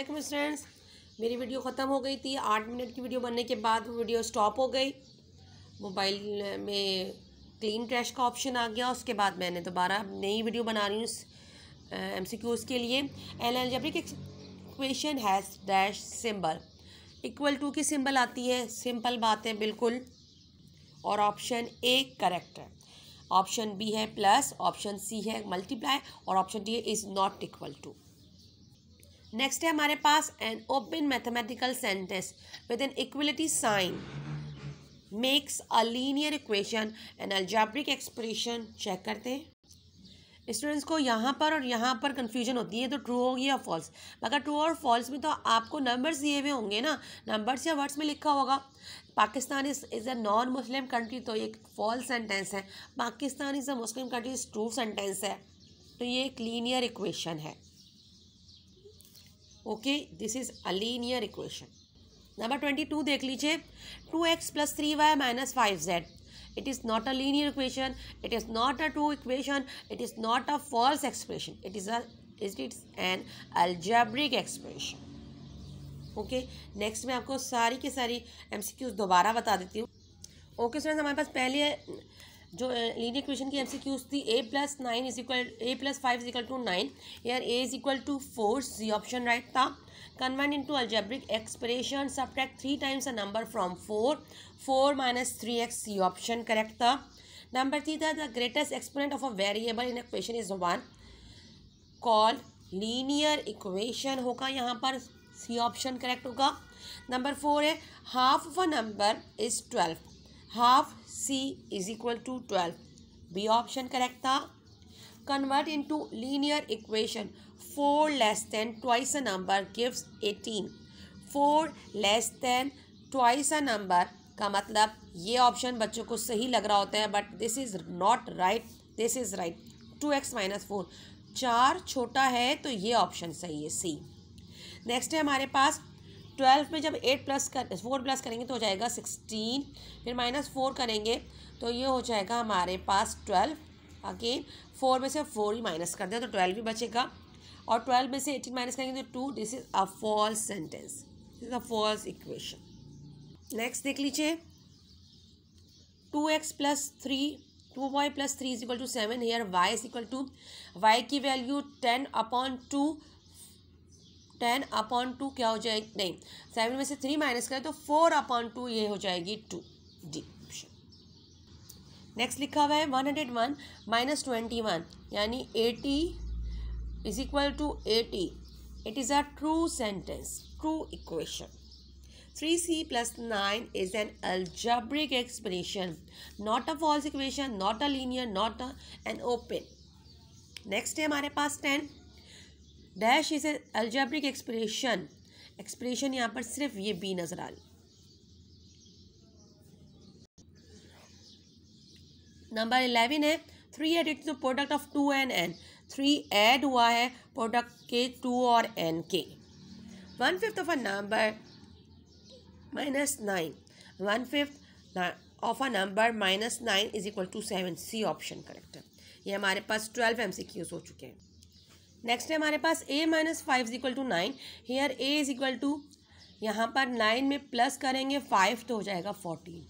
Aslam students मेरी video ख़त्म हो गई थी आठ मिनट की वीडियो बनने के बाद वो वीडियो स्टॉप हो गई मोबाइल में क्लीन ट्रैश का ऑप्शन आ गया उसके बाद मैंने दोबारा नई वीडियो बना रही हूँ एम सी क्यूज़ के लिए एल एल जब equation has dash symbol equal to की सिंबल आती है सिंपल बात है बिल्कुल और ऑप्शन ए करेक्ट है ऑप्शन बी है प्लस ऑप्शन सी है मल्टीप्लाई और option D is not equal to next है हमारे पास an open mathematical sentence with an equality sign makes a linear equation an algebraic expression check करते हैं students को यहाँ पर और यहाँ पर कन्फ्यूजन होती है तो ट्रू होगी या फॉल्स मगर ट्रू और फॉल्स में तो आपको नंबर्स दिए हुए होंगे ना नंबर्स या वर्ड्स में लिखा होगा Pakistan is is a non Muslim country तो ये एक फॉल्स सेंटेंस है Pakistan is a Muslim country is true sentence है तो ये एक लीनियर इक्वेशन है okay this is a linear equation number twenty two देख लीजिए two X plus three Y minus five Z it is not a linear equation it is not a two equation it is not a false expression it is a is it an algebraic expression okay next मैं आपको सारी के सारी M C cues दोबारा बता देती हूँ okay okay, sir हमारे पास पहले जो लीनियर इक्वेशन की एमसीक्यूज थी A plus nine is equal A plus five is equal to nine यार A is equal to four C option right था convert into algebraic expression subtract three times a number from four four minus three X C option correct था number three था the greatest exponent of a variable in equation is one call linear equation होगा यहाँ पर C option correct होगा number four है half of a number is twelve half C is equal to twelve B option correct था convert into linear equation four less than twice a number gives eighteen four less than twice a number का मतलब ये option बच्चों को सही लग रहा होता है but this is not right this is right two X minus four चार छोटा है तो ये ऑप्शन सही है सी नेक्स्ट है हमारे पास ट्वेल्व में जब एट प्लस कर फोर प्लस करेंगे तो हो जाएगा सिक्सटीन फिर माइनस फोर करेंगे तो ये हो जाएगा हमारे पास ट्वेल्व अगेन फोर में से फोर ही माइनस कर दें तो ट्वेल्व ही बचेगा और ट्वेल्व में से एटीन माइनस करेंगे तो two this is a false sentence this is a false equation next देख लीजिए two X plus three two Y plus three is equal to seven here Y is equal to Y की value ten upon two ten upon two क्या हो जाएगी नहीं seven में से three minus करें तो फोर अपॉन टू ये हो जाएगी टू डी नेक्स्ट लिखा हुआ है one hundred one minus twenty one यानी eighty is equal to eighty it is a true sentence true equation three C plus nine is an algebraic expression not a false equation not a linear not a an open next है हमारे पास ten dash is algebraic expression expression यहाँ पर सिर्फ ये B नज़र आ रही नंबर इलेवन है three added the product of two and N three add हुआ है प्रोडक्ट के टू और एन के one fifth of a number minus nine one fifth of a number minus nine is equal to seven C option correct है ये हमारे पास twelve M C Qs हो चुके हैं नेक्स्ट है हमारे पास A minus five is equal to nine here A is equal to यहाँ पर नाइन में प्लस करेंगे फाइव तो हो जाएगा fourteen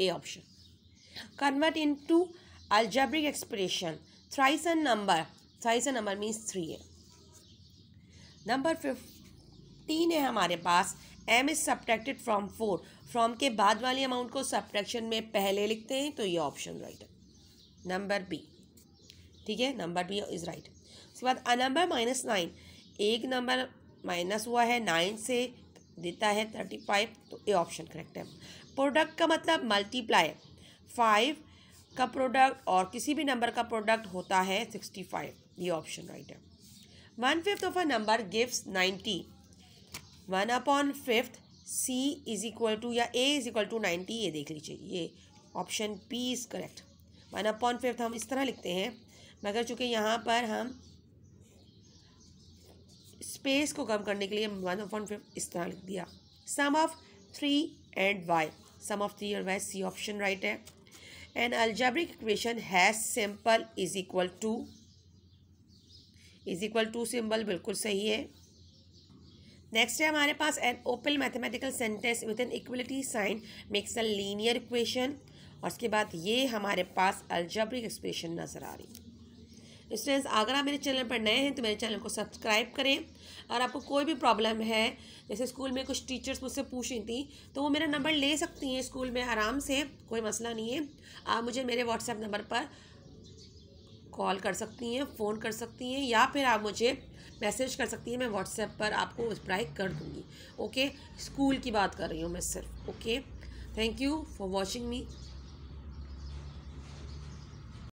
A option convert into algebraic expression thrice an number thrice an number means three है number fifteen है हमारे पास M is subtracted from four from के बाद वाले अमाउंट को सब्ट्रैक्शन में पहले लिखते हैं तो ये ऑप्शन राइट है नंबर बी ठीक है नंबर बी इज़ राइट उसके बाद अ नंबर माइनस नाइन एक नंबर माइनस हुआ है नाइन से देता है थर्टी फाइव तो ए ऑप्शन करेक्ट है प्रोडक्ट का मतलब मल्टीप्लाई फाइव का प्रोडक्ट और किसी भी नंबर का प्रोडक्ट होता है सिक्सटी फाइव ये ऑप्शन राइट है one fifth of a number gives ninety one upon fifth C is equal to या A is equal to ninety ये देख लीजिए ये option P is correct one upon fifth हम इस तरह लिखते हैं मगर चूँकि यहाँ पर हम स्पेस को कम करने के लिए वन अपॉइंट फिफ्थ इस्तेमाल दिया sum of three and Y sum of three और वाई सी ऑप्शन राइट है an algebraic equation has simple is equal to is equal to symbol बिल्कुल सही है नेक्स्ट है हमारे पास an open mathematical sentence with an equality sign makes a linear equation और उसके बाद ये हमारे पास अल्जैब्रिक एक्सप्रेशन नज़र आ रही है स्टूडेंट्स तो अगर आप मेरे चैनल पर नए हैं तो मेरे चैनल को सब्सक्राइब करें और आपको कोई भी प्रॉब्लम है जैसे स्कूल में कुछ टीचर्स मुझसे पूछ रही थी तो वो मेरा नंबर ले सकती हैं स्कूल में आराम से कोई मसला नहीं है आप मुझे मेरे व्हाट्सएप नंबर पर कॉल कर सकती हैं फ़ोन कर सकती हैं या फिर आप मुझे मैसेज कर सकती हैं मैं व्हाट्सएप पर आपको रिप्लाई कर दूँगी ओके स्कूल की बात कर रही हूँ मैं सिर्फ okay thank you for watching me